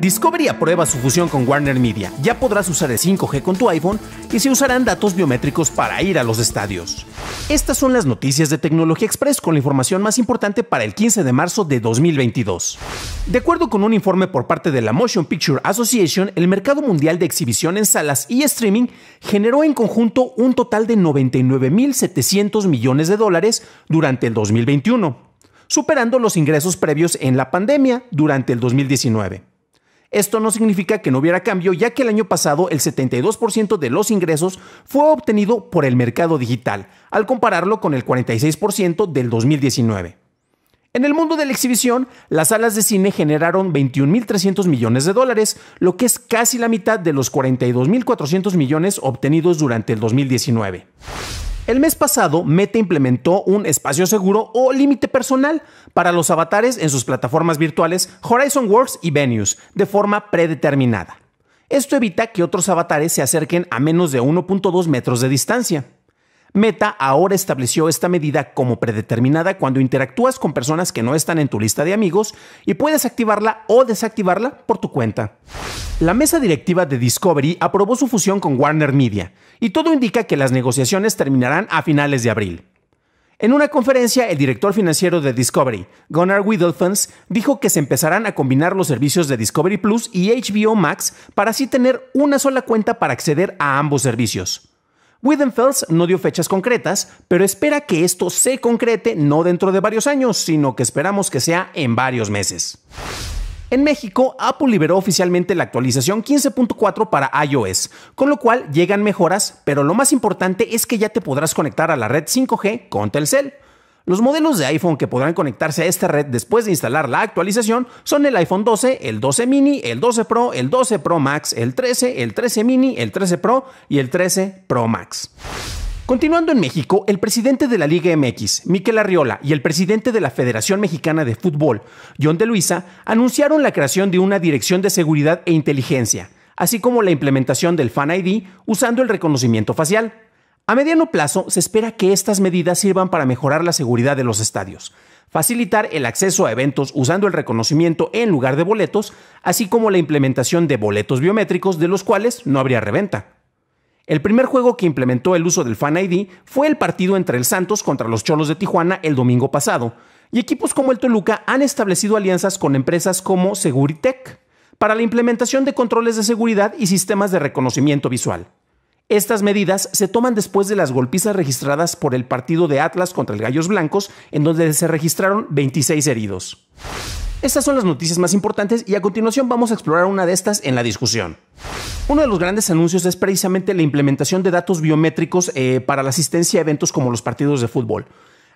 Discovery aprueba su fusión con Warner Media. Ya podrás usar el 5G con tu iPhone y se usarán datos biométricos para ir a los estadios. Estas son las noticias de Tecnología Express con la información más importante para el 15 de marzo de 2022. De acuerdo con un informe por parte de la Motion Picture Association, el mercado mundial de exhibición en salas y streaming generó en conjunto un total de 99.700 millones de dólares durante el 2021 superando los ingresos previos en la pandemia durante el 2019. Esto no significa que no hubiera cambio, ya que el año pasado el 72% de los ingresos fue obtenido por el mercado digital, al compararlo con el 46% del 2019. En el mundo de la exhibición, las salas de cine generaron 21.300 millones de dólares, lo que es casi la mitad de los 42.400 millones obtenidos durante el 2019. El mes pasado, Meta implementó un espacio seguro o límite personal para los avatares en sus plataformas virtuales Horizon Works y Venues, de forma predeterminada. Esto evita que otros avatares se acerquen a menos de 1.2 metros de distancia. Meta ahora estableció esta medida como predeterminada cuando interactúas con personas que no están en tu lista de amigos y puedes activarla o desactivarla por tu cuenta. La mesa directiva de Discovery aprobó su fusión con Warner Media y todo indica que las negociaciones terminarán a finales de abril. En una conferencia, el director financiero de Discovery, Gunnar Widolfens, dijo que se empezarán a combinar los servicios de Discovery Plus y HBO Max para así tener una sola cuenta para acceder a ambos servicios. Widenfels no dio fechas concretas, pero espera que esto se concrete no dentro de varios años, sino que esperamos que sea en varios meses. En México, Apple liberó oficialmente la actualización 15.4 para iOS, con lo cual llegan mejoras, pero lo más importante es que ya te podrás conectar a la red 5G con Telcel los modelos de iPhone que podrán conectarse a esta red después de instalar la actualización son el iPhone 12, el 12 mini, el 12 Pro, el 12 Pro Max, el 13, el 13 mini, el 13 Pro y el 13 Pro Max. Continuando en México, el presidente de la Liga MX, Miquel Arriola, y el presidente de la Federación Mexicana de Fútbol, John de Luisa, anunciaron la creación de una Dirección de Seguridad e Inteligencia, así como la implementación del Fan ID usando el reconocimiento facial. A mediano plazo, se espera que estas medidas sirvan para mejorar la seguridad de los estadios, facilitar el acceso a eventos usando el reconocimiento en lugar de boletos, así como la implementación de boletos biométricos de los cuales no habría reventa. El primer juego que implementó el uso del Fan ID fue el partido entre el Santos contra los Cholos de Tijuana el domingo pasado, y equipos como el Toluca han establecido alianzas con empresas como Seguritech para la implementación de controles de seguridad y sistemas de reconocimiento visual. Estas medidas se toman después de las golpizas registradas por el partido de Atlas contra el Gallos Blancos, en donde se registraron 26 heridos. Estas son las noticias más importantes y a continuación vamos a explorar una de estas en la discusión. Uno de los grandes anuncios es precisamente la implementación de datos biométricos eh, para la asistencia a eventos como los partidos de fútbol.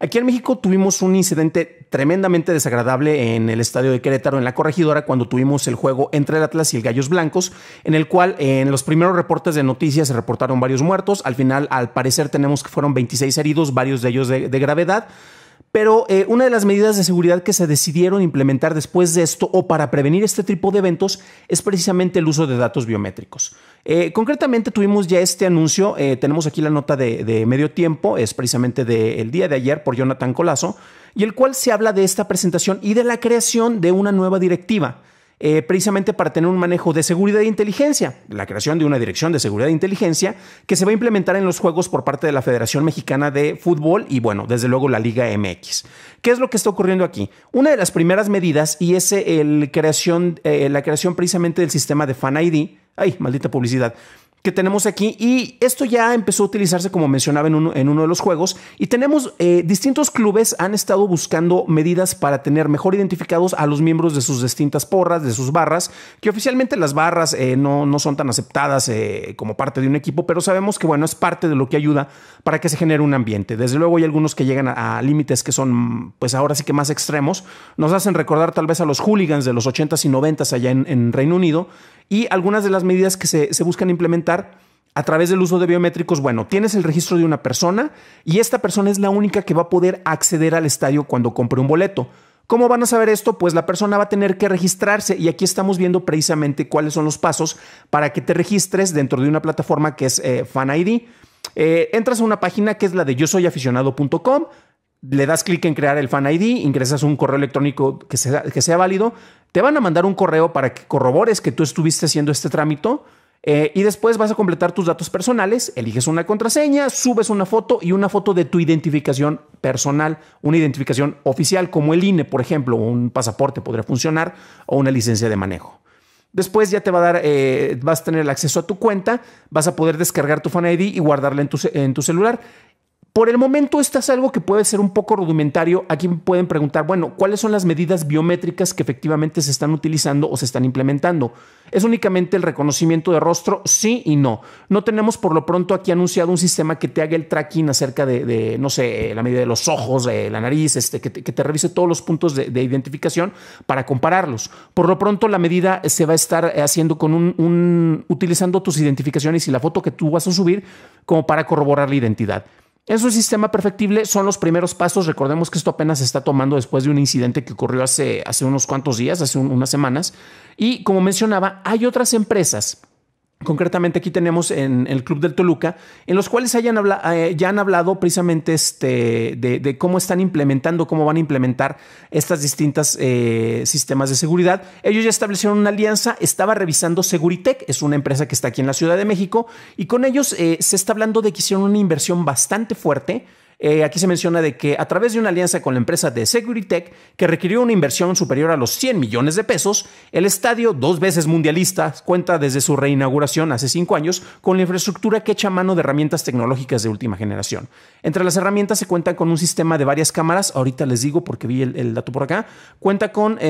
Aquí en México tuvimos un incidente tremendamente desagradable en el estadio de Querétaro, en la corregidora, cuando tuvimos el juego entre el Atlas y el Gallos Blancos, en el cual en los primeros reportes de noticias se reportaron varios muertos. Al final, al parecer, tenemos que fueron 26 heridos, varios de ellos de gravedad. Pero eh, una de las medidas de seguridad que se decidieron implementar después de esto o para prevenir este tipo de eventos es precisamente el uso de datos biométricos. Eh, concretamente tuvimos ya este anuncio, eh, tenemos aquí la nota de, medio tiempo, es precisamente del día de ayer por Jonathan Colazo, y el cual se habla de esta presentación y de la creación de una nueva directiva eh, precisamente para tener un manejo de seguridad e inteligencia, la creación de una dirección de seguridad e inteligencia que se va a implementar en los juegos por parte de la Federación Mexicana de Fútbol y bueno, desde luego la Liga MX. ¿Qué es lo que está ocurriendo aquí? Una de las primeras medidas y es eh, el creación, eh, la creación precisamente del sistema de Fan ID, ay, maldita publicidad, que tenemos aquí y esto ya empezó a utilizarse como mencionaba en uno, de los juegos y tenemos eh, distintos clubes han estado buscando medidas para tener mejor identificados a los miembros de sus distintas porras, de sus barras, que oficialmente las barras eh, no, no, son tan aceptadas eh, como parte de un equipo, pero sabemos que bueno, es parte de lo que ayuda para que se genere un ambiente. Desde luego hay algunos que llegan a, límites que son pues ahora sí que más extremos, nos hacen recordar tal vez a los hooligans de los 80s y 90s allá en Reino Unido, y algunas de las medidas que se, buscan implementar a través del uso de biométricos, bueno, tienes el registro de una persona y esta persona es la única que va a poder acceder al estadio cuando compre un boleto. ¿Cómo van a saber esto? Pues la persona va a tener que registrarse y aquí estamos viendo precisamente cuáles son los pasos para que te registres dentro de una plataforma que es eh, Fan ID. Eh, entras a una página que es la de yo soy aficionado.com, le das clic en crear el fan ID, ingresas un correo electrónico que sea, que sea válido te van a mandar un correo para que corrobores que tú estuviste haciendo este trámite eh, y después vas a completar tus datos personales, eliges una contraseña, subes una foto y una foto de tu identificación personal, una identificación oficial como el INE, por ejemplo, o un pasaporte podría funcionar o una licencia de manejo. Después ya te va a dar, eh, vas a tener el acceso a tu cuenta, vas a poder descargar tu Fan ID y guardarla en tu celular. Por el momento, esto es algo que puede ser un poco rudimentario. Aquí pueden preguntar, bueno, ¿cuáles son las medidas biométricas que efectivamente se están utilizando o se están implementando? ¿Es únicamente el reconocimiento de rostro? Sí y no. No tenemos por lo pronto aquí anunciado un sistema que te haga el tracking acerca de, no sé, la medida de los ojos, de la nariz, este, que, te, revise todos los puntos de, identificación para compararlos. Por lo pronto, la medida se va a estar haciendo con un, un utilizando tus identificaciones y la foto que tú vas a subir como para corroborar la identidad. Es un sistema perfectible, son los primeros pasos. Recordemos que esto apenas se está tomando después de un incidente que ocurrió hace, hace unos cuantos días, hace unas semanas. Y como mencionaba, hay otras empresas concretamente aquí tenemos en el Club del Toluca, en los cuales hayan eh, ya han hablado precisamente este, de, cómo están implementando, cómo van a implementar estas distintas eh, sistemas de seguridad. Ellos ya establecieron una alianza, estaba revisando Seguritec, es una empresa que está aquí en la Ciudad de México, y con ellos eh, se está hablando de que hicieron una inversión bastante fuerte eh, aquí se menciona de que a través de una alianza con la empresa de Tech que requirió una inversión superior a los 100 millones de pesos, el estadio, dos veces mundialista, cuenta desde su reinauguración hace cinco años con la infraestructura que echa mano de herramientas tecnológicas de última generación. Entre las herramientas se cuenta con un sistema de varias cámaras, ahorita les digo porque vi el, dato por acá, cuenta con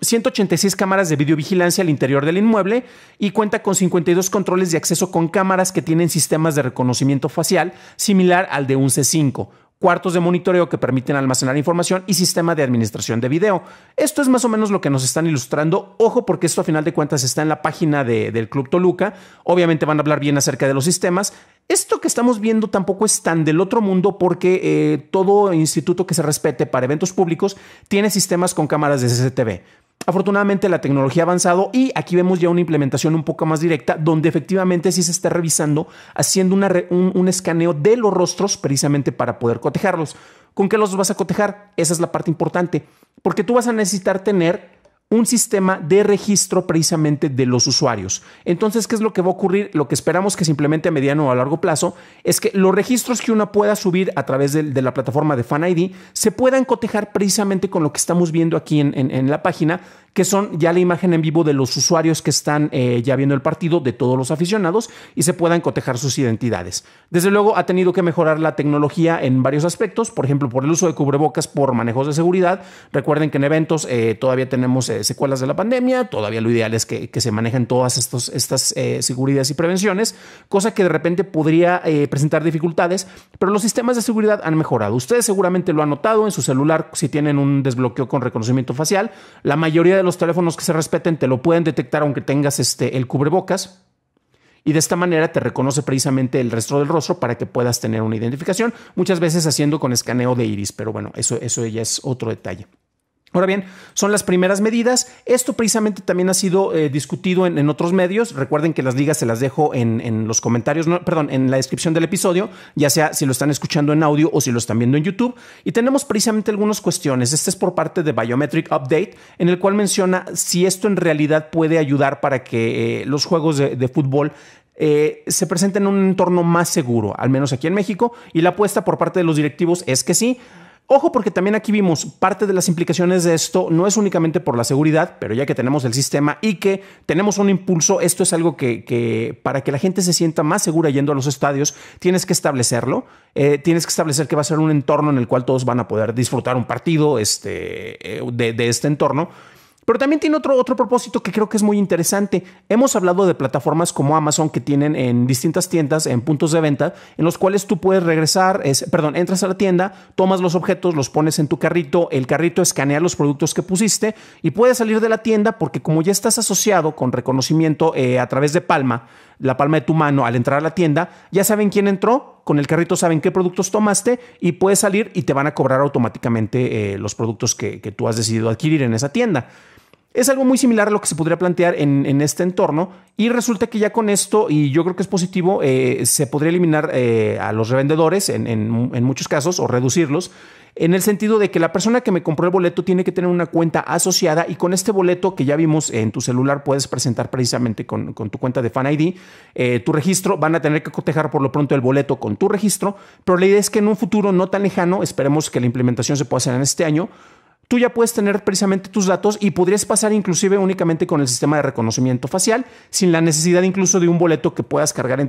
186 em, cámaras de videovigilancia al interior del inmueble y cuenta con 52 controles de acceso con cámaras que tienen sistemas de reconocimiento facial similar al de un C5 cuartos de monitoreo que permiten almacenar información y sistema de administración de video. Esto es más o menos lo que nos están ilustrando. Ojo porque esto a final de cuentas está en la página del Club Toluca. Obviamente van a hablar bien acerca de los sistemas. Esto que estamos viendo tampoco es tan del otro mundo porque eh, todo instituto que se respete para eventos públicos tiene sistemas con cámaras de CCTV. Afortunadamente la tecnología ha avanzado y aquí vemos ya una implementación un poco más directa donde efectivamente sí se está revisando haciendo un, un, escaneo de los rostros precisamente para poder cotejarlos. ¿Con qué los vas a cotejar? Esa es la parte importante porque tú vas a necesitar tener un sistema de registro precisamente de los usuarios. Entonces, ¿qué es lo que va a ocurrir? Lo que esperamos que simplemente a mediano o a largo plazo es que los registros que uno pueda subir a través de, la plataforma de ID se puedan cotejar precisamente con lo que estamos viendo aquí en la página que son ya la imagen en vivo de los usuarios que están eh, ya viendo el partido, de todos los aficionados, y se puedan cotejar sus identidades. Desde luego ha tenido que mejorar la tecnología en varios aspectos, por ejemplo, por el uso de cubrebocas, por manejos de seguridad. Recuerden que en eventos eh, todavía tenemos eh, secuelas de la pandemia, todavía lo ideal es que, se manejen todas estos, estas seguridades y prevenciones, cosa que de repente podría presentar dificultades, pero los sistemas de seguridad han mejorado. Ustedes seguramente lo han notado en su celular si tienen un desbloqueo con reconocimiento facial. La mayoría de los teléfonos que se respeten te lo pueden detectar aunque tengas este, el cubrebocas. Y de esta manera te reconoce precisamente el resto del rostro para que puedas tener una identificación, muchas veces haciendo con escaneo de iris, pero bueno, eso, eso ya es otro detalle. Ahora bien, son las primeras medidas. Esto precisamente también ha sido eh, discutido en, otros medios. Recuerden que las ligas se las dejo en, los comentarios, no, perdón, en la descripción del episodio, ya sea si lo están escuchando en audio o si lo están viendo en YouTube. Y tenemos precisamente algunas cuestiones. Este es por parte de Biometric Update, en el cual menciona si esto en realidad puede ayudar para que eh, los juegos de, fútbol eh, se presenten en un entorno más seguro, al menos aquí en México, y la apuesta por parte de los directivos es que sí, Ojo porque también aquí vimos parte de las implicaciones de esto, no es únicamente por la seguridad, pero ya que tenemos el sistema y que tenemos un impulso, esto es algo que, para que la gente se sienta más segura yendo a los estadios, tienes que establecerlo, eh, tienes que establecer que va a ser un entorno en el cual todos van a poder disfrutar un partido este, eh, de este entorno. Pero también tiene otro, otro propósito que creo que es muy interesante. Hemos hablado de plataformas como Amazon que tienen en distintas tiendas, en puntos de venta, en los cuales tú puedes regresar, es, perdón, entras a la tienda, tomas los objetos, los pones en tu carrito, el carrito escanea los productos que pusiste y puedes salir de la tienda porque como ya estás asociado con reconocimiento eh, a través de palma, la palma de tu mano al entrar a la tienda, ya saben quién entró, con el carrito saben qué productos tomaste y puedes salir y te van a cobrar automáticamente eh, los productos que, tú has decidido adquirir en esa tienda. Es algo muy similar a lo que se podría plantear en, este entorno y resulta que ya con esto, y yo creo que es positivo, eh, se podría eliminar eh, a los revendedores en, en muchos casos o reducirlos en el sentido de que la persona que me compró el boleto tiene que tener una cuenta asociada y con este boleto que ya vimos en tu celular puedes presentar precisamente con, con tu cuenta de Fan ID, eh, tu registro, van a tener que cotejar por lo pronto el boleto con tu registro, pero la idea es que en un futuro no tan lejano, esperemos que la implementación se pueda hacer en este año, tú ya puedes tener precisamente tus datos y podrías pasar inclusive únicamente con el sistema de reconocimiento facial, sin la necesidad incluso de un boleto que puedas cargar en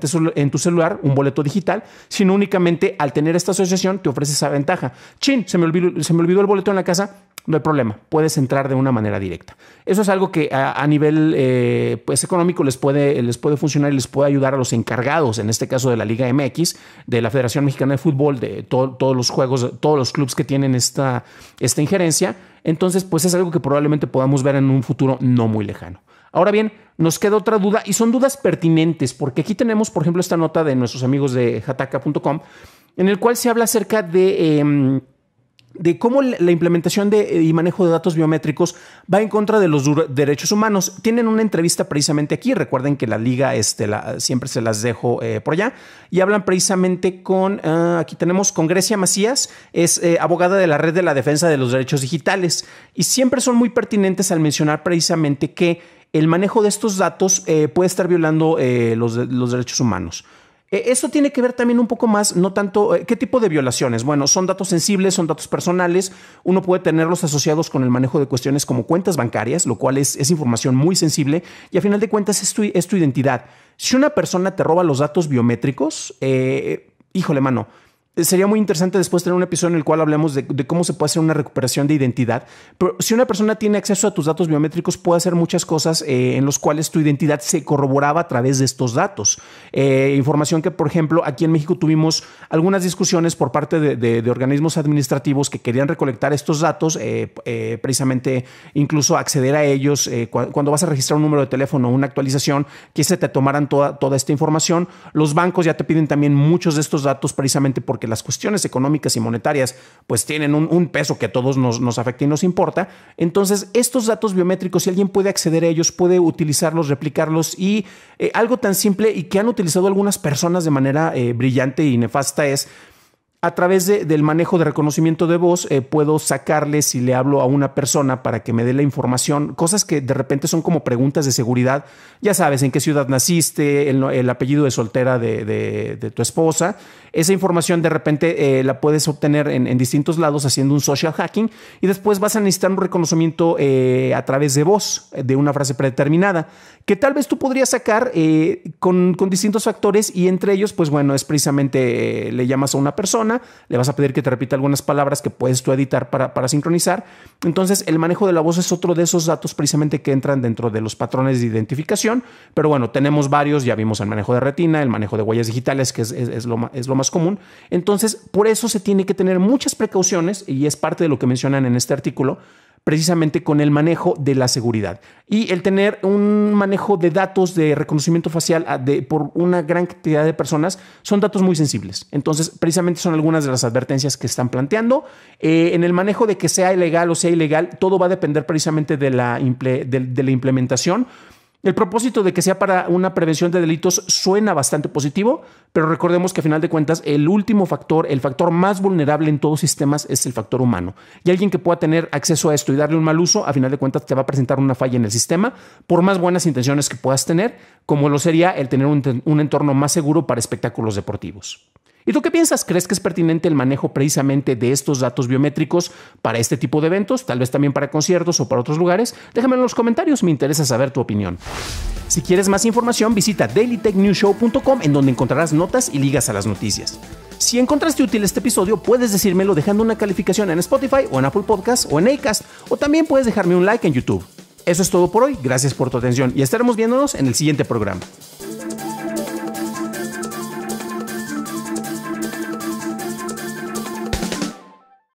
tu, celular, un boleto digital, sino únicamente al tener esta asociación te ofrece esa ventaja. Chin, se me se me olvidó el boleto en la casa, no hay problema, puedes entrar de una manera directa. Eso es algo que a, nivel eh, pues económico les puede, les puede funcionar y les puede ayudar a los encargados, en este caso de la Liga MX, de la Federación Mexicana de Fútbol, de todos los juegos, todos los clubes que tienen esta, esta injerencia. Entonces, pues es algo que probablemente podamos ver en un futuro no muy lejano. Ahora bien, nos queda otra duda y son dudas pertinentes, porque aquí tenemos, por ejemplo, esta nota de nuestros amigos de jataca.com, en el cual se habla acerca de... Em, de cómo la implementación de, eh, y manejo de datos biométricos va en contra de los derechos humanos. Tienen una entrevista precisamente aquí, recuerden que la liga este, siempre se las dejo eh, por allá, y hablan precisamente con, ah, aquí tenemos con Grecia Macías, es eh, abogada de la Red de la Defensa de los Derechos Digitales, y siempre son muy pertinentes al mencionar precisamente que el manejo de estos datos puede estar violando los derechos humanos. Eh, eso tiene que ver también un poco más, no tanto, eh, ¿qué tipo de violaciones? Bueno, son datos sensibles, son datos personales, uno puede tenerlos asociados con el manejo de cuestiones como cuentas bancarias, lo cual es, información muy sensible, y a final de cuentas es tu, es tu identidad. Si una persona te roba los datos biométricos, eh, híjole mano, sería muy interesante después tener un episodio en el cual hablemos de, cómo se puede hacer una recuperación de identidad. Pero si una persona tiene acceso a tus datos biométricos, puede hacer muchas cosas eh, en los cuales tu identidad se corroboraba a través de estos datos. Eh, información que, por ejemplo, aquí en México tuvimos algunas discusiones por parte de, organismos administrativos que querían recolectar estos datos, eh, precisamente incluso acceder a ellos cuando vas a registrar un número de teléfono, una actualización, que se te tomaran toda, toda esta información. Los bancos ya te piden también muchos de estos datos precisamente porque que las cuestiones económicas y monetarias pues tienen un, peso que a todos nos, afecta y nos importa. Entonces, estos datos biométricos, si alguien puede acceder a ellos, puede utilizarlos, replicarlos y eh, algo tan simple y que han utilizado algunas personas de manera eh, brillante y nefasta es a través del manejo de reconocimiento de voz eh, puedo sacarle si le hablo a una persona para que me dé la información, cosas que de repente son como preguntas de seguridad, ya sabes, en qué ciudad naciste, el, apellido de soltera de, tu esposa, esa información de repente eh, la puedes obtener en, distintos lados haciendo un social hacking y después vas a necesitar un reconocimiento eh, a través de voz, de una frase predeterminada, que tal vez tú podrías sacar con distintos factores y entre ellos, pues bueno, es precisamente le llamas a una persona, le vas a pedir que te repita algunas palabras que puedes tú editar para, sincronizar. Entonces, el manejo de la voz es otro de esos datos precisamente que entran dentro de los patrones de identificación, pero bueno, tenemos varios, ya vimos el manejo de retina, el manejo de huellas digitales, que lo, es lo más común. Entonces, por eso se tiene que tener muchas precauciones y es parte de lo que mencionan en este artículo precisamente con el manejo de la seguridad y el tener un manejo de datos de reconocimiento facial ah, por una gran cantidad de personas son datos muy sensibles. Entonces, precisamente son algunas de las advertencias que están planteando. Eh, en el manejo de que sea ilegal o sea ilegal, todo va a depender precisamente de la, de la implementación el propósito de que sea para una prevención de delitos suena bastante positivo, pero recordemos que a final de cuentas el último factor, el factor más vulnerable en todos sistemas es el factor humano. Y alguien que pueda tener acceso a esto y darle un mal uso, a final de cuentas te va a presentar una falla en el sistema, por más buenas intenciones que puedas tener, como lo sería el tener un, un entorno más seguro para espectáculos deportivos. ¿Y tú qué piensas? ¿Crees que es pertinente el manejo precisamente de estos datos biométricos para este tipo de eventos, tal vez también para conciertos o para otros lugares? Déjame en los comentarios, me interesa saber tu opinión. Si quieres más información, visita dailytechnewshow.com en donde encontrarás notas y ligas a las noticias. Si encontraste útil este episodio, puedes decírmelo dejando una calificación en Spotify o en Apple Podcasts o en Acast, o también puedes dejarme un like en YouTube. Eso es todo por hoy, gracias por tu atención y estaremos viéndonos en el siguiente programa.